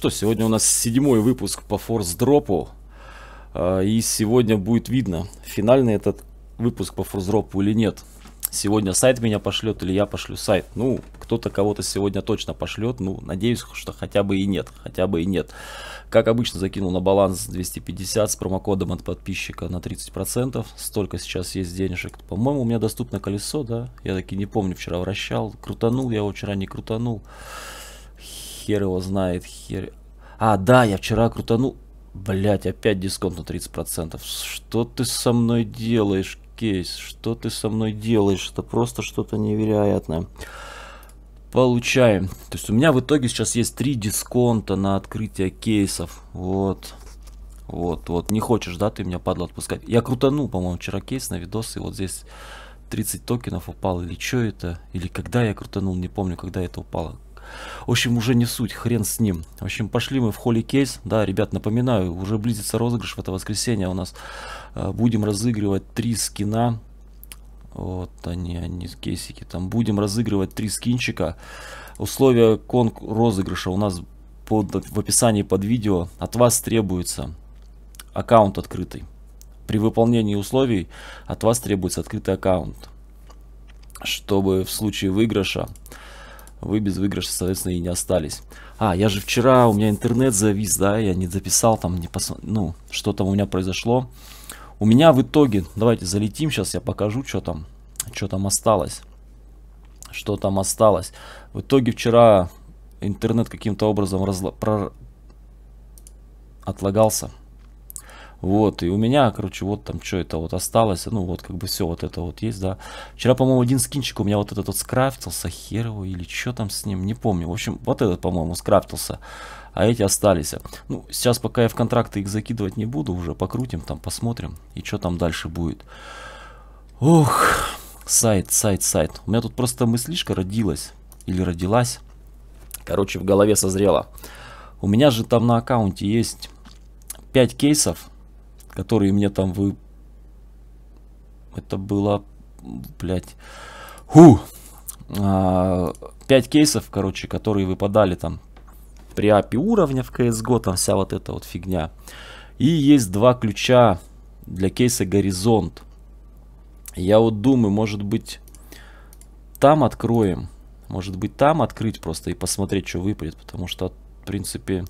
что, сегодня у нас седьмой выпуск по форс-дропу. А, и сегодня будет видно, финальный этот выпуск по форс-дропу или нет. Сегодня сайт меня пошлет или я пошлю сайт. Ну, кто-то кого-то сегодня точно пошлет. Ну, надеюсь, что хотя бы и нет. Хотя бы и нет. Как обычно, закинул на баланс 250 с промокодом от подписчика на 30%. Столько сейчас есть денежек. По-моему, у меня доступно колесо, да? Я таки не помню, вчера вращал. Крутанул я его вчера, не крутанул хер его знает, хер... А, да, я вчера крутанул... Блять, опять дисконт на 30%. Что ты со мной делаешь, Кейс? Что ты со мной делаешь? Это просто что-то невероятное. Получаем. То есть у меня в итоге сейчас есть три дисконта на открытие кейсов. Вот. Вот, вот. Не хочешь, да, ты меня, падла, отпускать? Я крутанул, по-моему, вчера кейс на видос, и вот здесь 30 токенов упал. Или что это? Или когда я крутанул? Не помню, когда это упало. В общем, уже не суть, хрен с ним. В общем, пошли мы в холли кейс. Да, ребят, напоминаю, уже близится розыгрыш в это воскресенье у нас. Э, будем разыгрывать три скина. Вот они, они кейсики там. Будем разыгрывать три скинчика. Условия конк розыгрыша у нас под, в описании под видео. От вас требуется аккаунт открытый. При выполнении условий от вас требуется открытый аккаунт, чтобы в случае выигрыша вы без выигрыша, соответственно, и не остались. А, я же вчера, у меня интернет завис, да, я не записал там, не пос... ну, что там у меня произошло. У меня в итоге, давайте залетим сейчас, я покажу, что там, что там осталось. Что там осталось. В итоге вчера интернет каким-то образом разло... про... отлагался. Вот, и у меня, короче, вот там что это вот осталось, ну вот как бы все вот это вот есть, да. Вчера, по-моему, один скинчик у меня вот этот вот скрафтился, херово или что там с ним, не помню. В общем, вот этот, по-моему, скрафтился, а эти остались. Ну, сейчас пока я в контракты их закидывать не буду, уже покрутим там, посмотрим, и что там дальше будет. Ох, сайт, сайт, сайт. У меня тут просто мыслишка родилась, или родилась, короче, в голове созрела. У меня же там на аккаунте есть 5 кейсов которые мне там вы... Это было, блядь, ху! А, 5 кейсов, короче, которые выпадали там при API уровня в CSGO, там вся вот эта вот фигня. И есть два ключа для кейса Горизонт. Я вот думаю, может быть, там откроем. Может быть, там открыть просто и посмотреть, что выпадет. Потому что, в принципе,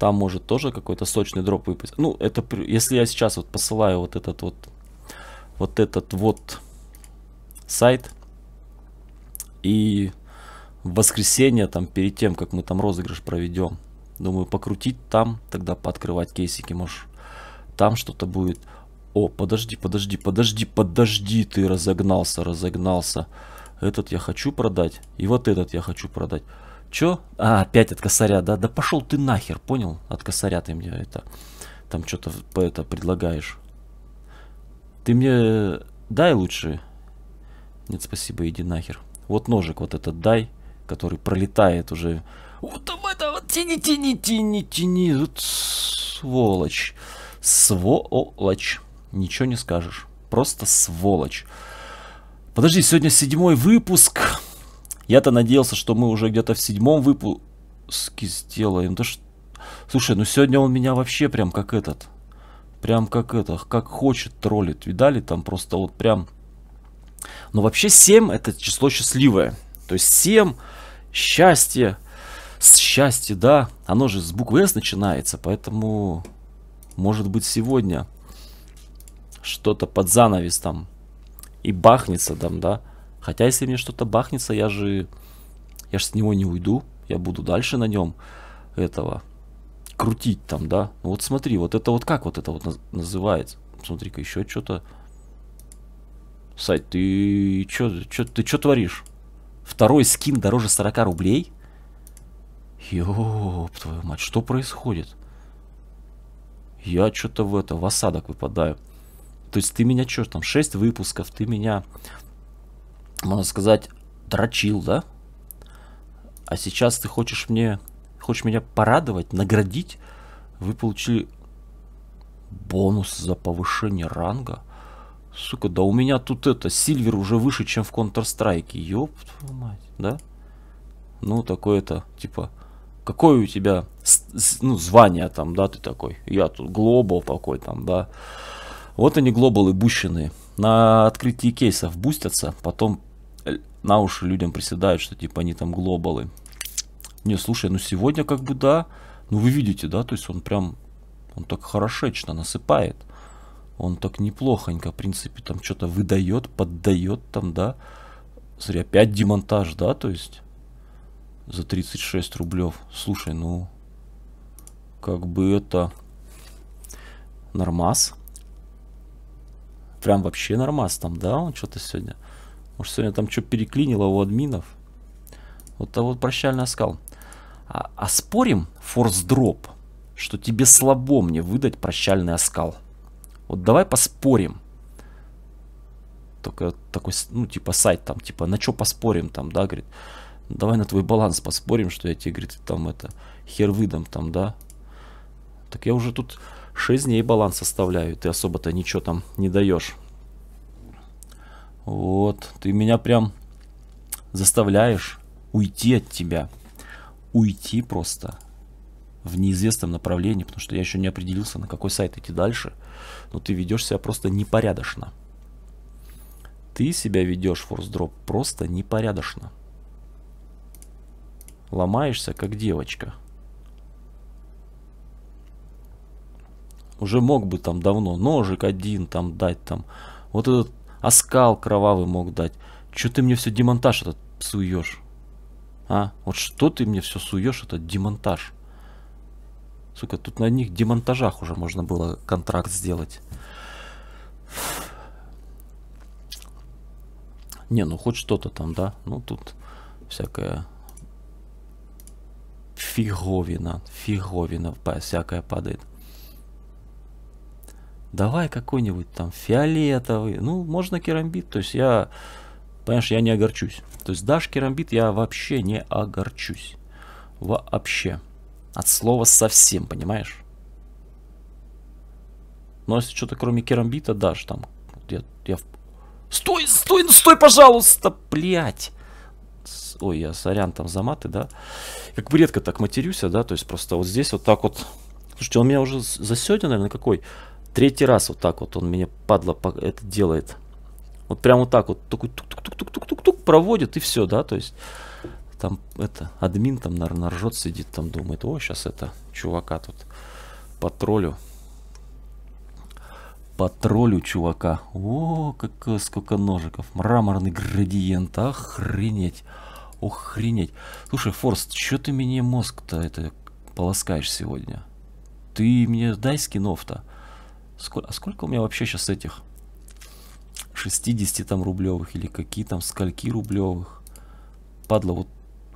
там может тоже какой-то сочный дроп выпасть. Ну, это если я сейчас вот посылаю вот этот вот, вот этот вот сайт, и в воскресенье, там, перед тем, как мы там розыгрыш проведем, думаю, покрутить там, тогда пооткрывать кейсики, может, там что-то будет. О, подожди, подожди, подожди, подожди, ты разогнался, разогнался. Этот я хочу продать, и вот этот я хочу продать. Чё? А, опять от косаря, да? Да пошел ты нахер, понял? От косаря ты мне это... Там что-то по это предлагаешь. Ты мне э, дай лучше. Нет, спасибо, иди нахер. Вот ножик вот этот дай, который пролетает уже. Вот там это, вот тяни, тяни, тяни, тяни. Вот сволочь. Сволочь. Ничего не скажешь. Просто сволочь. Подожди, сегодня седьмой выпуск. Я-то надеялся, что мы уже где-то в седьмом выпуске сделаем. Да что... Слушай, ну сегодня он меня вообще прям как этот. Прям как это, как хочет троллит. Видали, там просто вот прям... Но ну вообще 7 это число счастливое. То есть 7, счастье, счастье, да. Оно же с буквы С начинается, поэтому может быть сегодня что-то под занавес там и бахнется там, да. Хотя, если мне что-то бахнется, я же... Я же с него не уйду. Я буду дальше на нем этого крутить там, да? Ну вот смотри, вот это вот как вот это вот называется? Смотри-ка, еще что-то. Сайт, ты что чё, ты что творишь? Второй скин дороже 40 рублей? Ёб твою мать, что происходит? Я что-то в это, в осадок выпадаю. То есть ты меня что там, 6 выпусков, ты меня можно сказать, дрочил, да? А сейчас ты хочешь мне, хочешь меня порадовать, наградить? Вы получили бонус за повышение ранга? Сука, да у меня тут это, Сильвер уже выше, чем в Counter-Strike. Ёб твою мать, да? Ну, такое-то, типа, какое у тебя, ну, звание там, да, ты такой? Я тут глобал такой там, да. Вот они глобалы бущенные. На открытии кейсов бустятся, потом на уши людям приседают, что типа они там глобалы. Не, слушай, ну сегодня как бы да, ну вы видите, да, то есть он прям, он так хорошечно насыпает. Он так неплохонько, в принципе, там что-то выдает, поддает там, да. Смотри, опять демонтаж, да, то есть за 36 рублев. Слушай, ну, как бы это нормас. Прям вообще нормас там, да, он что-то сегодня. Может, сегодня там что переклинило у админов. Вот, а вот прощальный оскал. А, а спорим, форс-дроп, что тебе слабо мне выдать прощальный оскал? Вот давай поспорим. Только такой, ну, типа сайт там, типа, на что поспорим там, да, говорит. Давай на твой баланс поспорим, что я тебе, говорит, там это, хер выдам там, да. Так я уже тут 6 дней баланс составляю, ты особо-то ничего там не даешь. Вот, ты меня прям заставляешь уйти от тебя. Уйти просто в неизвестном направлении, потому что я еще не определился, на какой сайт идти дальше. Но ты ведешь себя просто непорядочно. Ты себя ведешь, форсдроп, просто непорядочно. Ломаешься, как девочка. Уже мог бы там давно ножик один там дать там. Вот этот Оскал а кровавый мог дать. Че ты мне все демонтаж этот суешь? А? Вот что ты мне все суешь, это демонтаж. Сука, тут на них демонтажах уже можно было контракт сделать. Не, ну хоть что-то там, да? Ну тут всякая фиговина, фиговина всякая падает давай какой-нибудь там фиолетовый, ну, можно керамбит, то есть я, понимаешь, я не огорчусь. То есть дашь керамбит, я вообще не огорчусь. Вообще. От слова совсем, понимаешь? Но если что-то кроме керамбита дашь, там, я, я... Стой, стой, ну стой, пожалуйста, блядь! Ой, я сорян там за маты, да? Как бы редко так матерюсь, да, то есть просто вот здесь вот так вот... Слушайте, он меня уже за сегодня, наверное, какой? Третий раз вот так вот он меня, падла, это делает. Вот прям вот так вот, такой тук-тук-тук-тук-тук-тук проводит, и все, да, то есть там это, админ там, наверное, ржет, сидит там, думает, о, сейчас это, чувака тут патролю. Патролю чувака. О, как, сколько ножиков. Мраморный градиент, охренеть. Охренеть. Слушай, Форст, что ты мне мозг-то это полоскаешь сегодня? Ты мне дай скинов-то. Сколько, а сколько у меня вообще сейчас этих? 60 там рублевых или какие там скольки рублевых? Падла, вот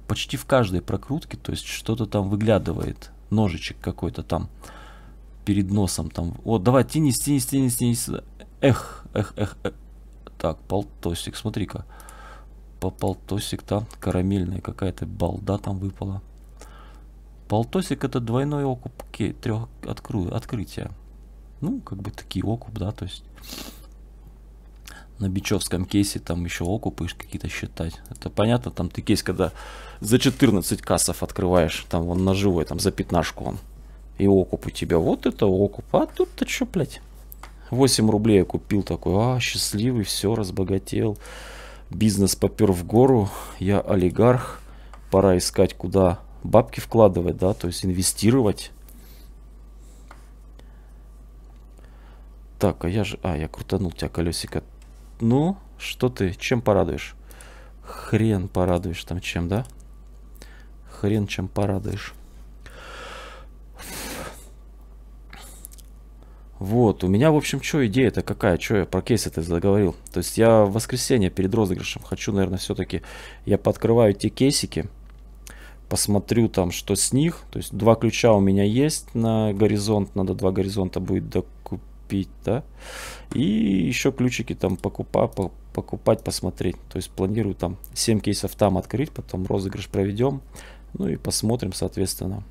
почти в каждой прокрутке, то есть что-то там выглядывает. Ножичек какой-то там перед носом там. Вот, давай, тянись, тянись, тянись, тянись. Эх, эх, эх, эх. Так, полтосик, смотри-ка. по Полтосик там, карамельная какая-то балда там выпала. Полтосик это двойной окуп, трех откры, открытия. Ну, как бы такие окуп, да, то есть на бичевском кейсе там еще окупы какие-то считать. Это понятно, там ты кейс, когда за 14 кассов открываешь, там он ножевой, там за пятнашку он. И окуп у тебя, вот это окуп, а тут-то что, блядь? 8 рублей я купил такой, а, счастливый, все, разбогател. Бизнес попер в гору, я олигарх, пора искать, куда бабки вкладывать, да, то есть инвестировать. Так, а я же... А, я крутанул тебя колесико. Ну, что ты? Чем порадуешь? Хрен порадуешь там чем, да? Хрен чем порадуешь. Вот, у меня, в общем, что идея-то какая, что я про кейс это заговорил. То есть я в воскресенье перед розыгрышем хочу, наверное, все-таки, я подкрываю те кейсики, посмотрю там, что с них. То есть два ключа у меня есть на горизонт, надо два горизонта будет купить, да, и еще ключики там покупа, покупать, посмотреть, то есть планирую там 7 кейсов там открыть, потом розыгрыш проведем, ну и посмотрим, соответственно.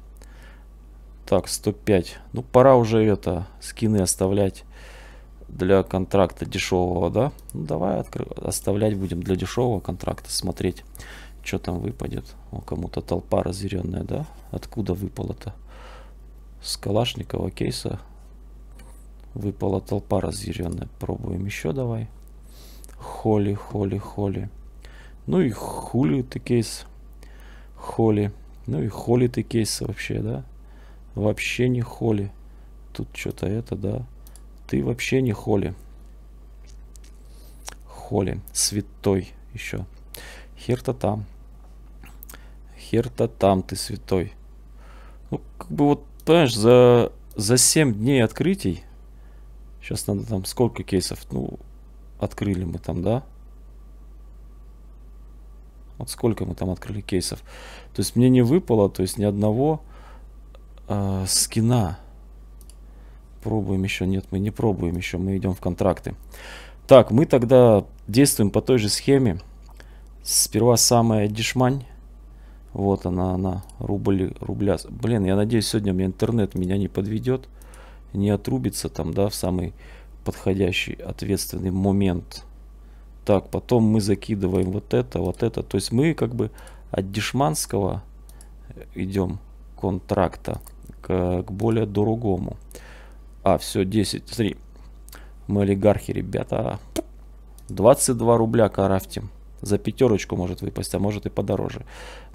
Так, 105, ну пора уже это, скины оставлять для контракта дешевого, да, ну давай оставлять будем для дешевого контракта, смотреть, что там выпадет, о, кому-то толпа разъяренная, да, откуда выпало-то, с Калашникова кейса Выпала толпа разъяренная. Пробуем еще давай. Холи, холи, холи. Ну и хули ты кейс. холи. Ну и холи ты кейс вообще, да? Вообще не холи. Тут что-то это, да? Ты вообще не холи. Холи, Святой еще. Хер-то там. Хер-то там ты святой. Ну, как бы вот, понимаешь, за, за 7 дней открытий Сейчас надо там сколько кейсов, ну, открыли мы там, да? Вот сколько мы там открыли кейсов. То есть мне не выпало, то есть ни одного э, скина. Пробуем еще, нет, мы не пробуем еще, мы идем в контракты. Так, мы тогда действуем по той же схеме. Сперва самая дешмань. Вот она, она, рубль, рубля. Блин, я надеюсь, сегодня у меня интернет меня не подведет не отрубится там, да, в самый подходящий ответственный момент. Так, потом мы закидываем вот это, вот это. То есть мы как бы от дешманского идем контракта к, к более дорогому. А, все, 10. Смотри, мы олигархи, ребята. 22 рубля карафтим. За пятерочку может выпасть, а может и подороже.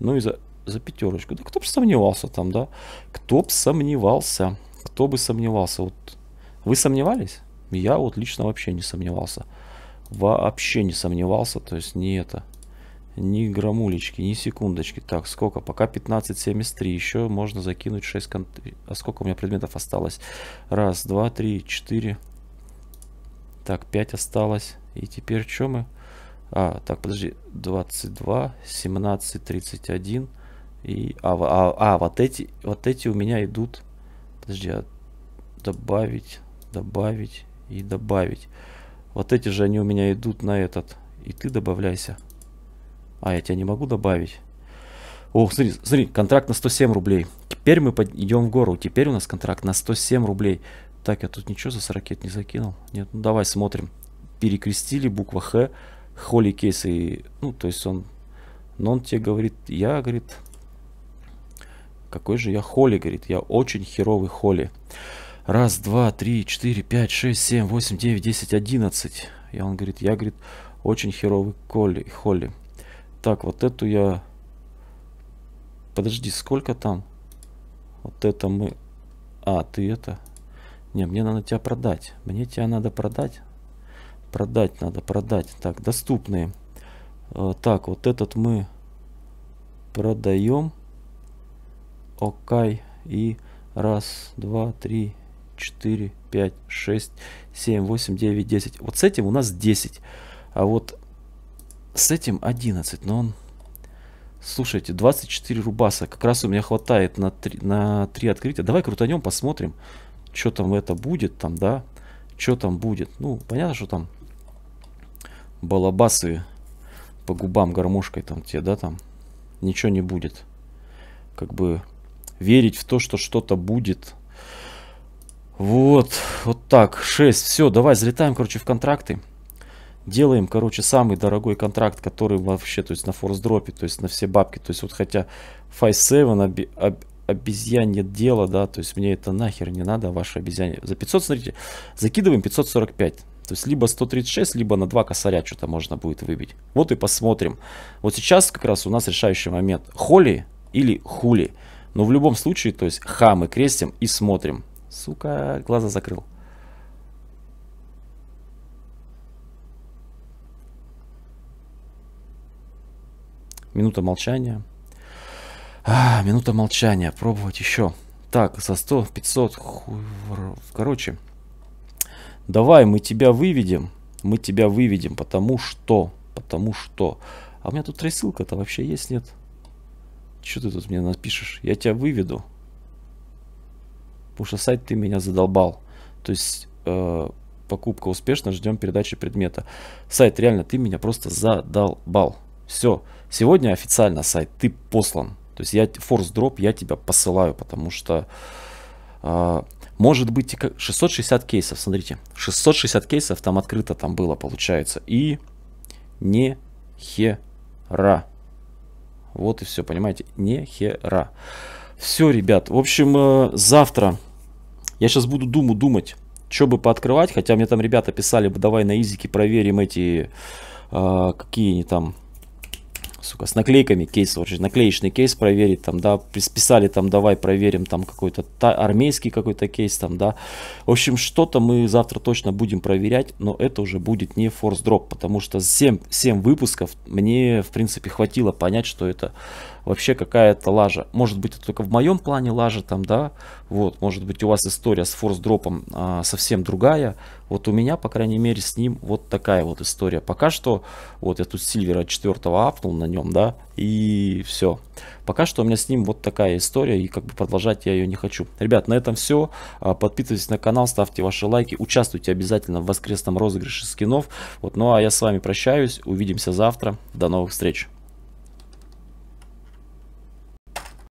Ну и за, за пятерочку. Да кто бы сомневался там, да? Кто бы сомневался. Кто бы сомневался? Вот вы сомневались? Я вот лично вообще не сомневался. Вообще не сомневался, то есть не это. Ни грамулечки, ни секундочки. Так, сколько? Пока 15.73. Еще можно закинуть 6 кон... А сколько у меня предметов осталось? Раз, два, три, четыре. Так, 5 осталось. И теперь что мы? А, так, подожди. 22, 17, 31. И, а, а, а, вот эти, вот эти у меня идут Подожди, а добавить, добавить и добавить. Вот эти же они у меня идут на этот. И ты добавляйся. А, я тебя не могу добавить. О, смотри, смотри, контракт на 107 рублей. Теперь мы идем в гору. Теперь у нас контракт на 107 рублей. Так, я тут ничего за 40 не закинул. Нет, ну давай смотрим. Перекрестили буква Х. Холли кейс и... Ну, то есть он... Но он тебе говорит, я, говорит, какой же я холли, говорит, я очень херовый холли. Раз, два, три, четыре, пять, шесть, семь, восемь, девять, десять, одиннадцать. И он говорит, я, говорит, очень херовый колли, холли. Так, вот эту я... Подожди, сколько там? Вот это мы... А, ты это... Не, мне надо тебя продать. Мне тебя надо продать. Продать надо, продать. Так, доступные. Э, так, вот этот мы продаем. Окай и раз, два, три, четыре, пять, шесть, семь, восемь, девять, десять. Вот с этим у нас 10. А вот с этим 11, но он... Слушайте, 24 рубаса. Как раз у меня хватает на 3, на 3 открытия. Давай крутанем, посмотрим, что там это будет, там, да? Что там будет? Ну, понятно, что там балабасы по губам гармошкой там те, да, там. Ничего не будет. Как бы верить в то, что что-то будет. Вот, вот так, 6. Все, давай залетаем, короче, в контракты. Делаем, короче, самый дорогой контракт, который вообще, то есть на форс-дропе, то есть на все бабки. То есть вот хотя Five7 оби об обезьянье дело, да, то есть мне это нахер не надо, ваше обезьяне За 500, смотрите, закидываем 545. То есть либо 136, либо на 2 косаря что-то можно будет выбить. Вот и посмотрим. Вот сейчас как раз у нас решающий момент. холи или хули? Но в любом случае, то есть ха мы крестим и смотрим. Сука, глаза закрыл. Минута молчания. А, минута молчания. Пробовать еще. Так, со 100, 500. Хуй, короче. Давай, мы тебя выведем. Мы тебя выведем, потому что... Потому что... А у меня тут рассылка-то вообще есть, нет? Что ты тут мне напишешь? Я тебя выведу. Потому что сайт ты меня задолбал. То есть э, покупка успешна, ждем передачи предмета. Сайт, реально, ты меня просто задолбал. Все, сегодня официально сайт, ты послан. То есть я форс дроп, я тебя посылаю, потому что э, может быть 660 кейсов, смотрите, 660 кейсов там открыто там было, получается, и не хера. Вот и все, понимаете? Не хера. Все, ребят. В общем, э, завтра я сейчас буду думу думать, что бы пооткрывать. Хотя мне там ребята писали, бы давай на изике проверим эти, э, какие они там сука, с наклейками кейс, короче, наклеечный кейс проверить, там, да, списали там, давай проверим, там, какой-то та, армейский какой-то кейс, там, да. В общем, что-то мы завтра точно будем проверять, но это уже будет не форс-дроп, потому что 7, 7 выпусков мне, в принципе, хватило понять, что это вообще какая-то лажа. Может быть, это только в моем плане лажа там, да, вот, может быть, у вас история с форс-дропом а, совсем другая. Вот у меня, по крайней мере, с ним вот такая вот история. Пока что, вот я тут Сильвера 4 апнул на нем, да, и все. Пока что у меня с ним вот такая история, и как бы продолжать я ее не хочу. Ребят, на этом все. А, подписывайтесь на канал, ставьте ваши лайки, участвуйте обязательно в воскресном розыгрыше скинов. Вот, ну а я с вами прощаюсь, увидимся завтра. До новых встреч!